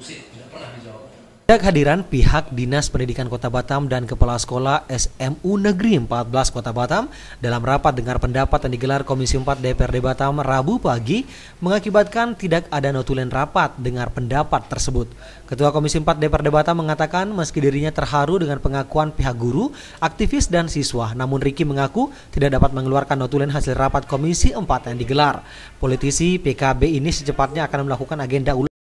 tidak Kehadiran pihak Dinas Pendidikan Kota Batam dan Kepala Sekolah SMU Negeri 14 Kota Batam dalam rapat dengar pendapat yang digelar Komisi 4 DPRD Batam Rabu pagi mengakibatkan tidak ada notulen rapat dengar pendapat tersebut. Ketua Komisi 4 DPRD Batam mengatakan meski dirinya terharu dengan pengakuan pihak guru, aktivis dan siswa, namun Riki mengaku tidak dapat mengeluarkan notulen hasil rapat Komisi 4 yang digelar. Politisi PKB ini secepatnya akan melakukan agenda ulang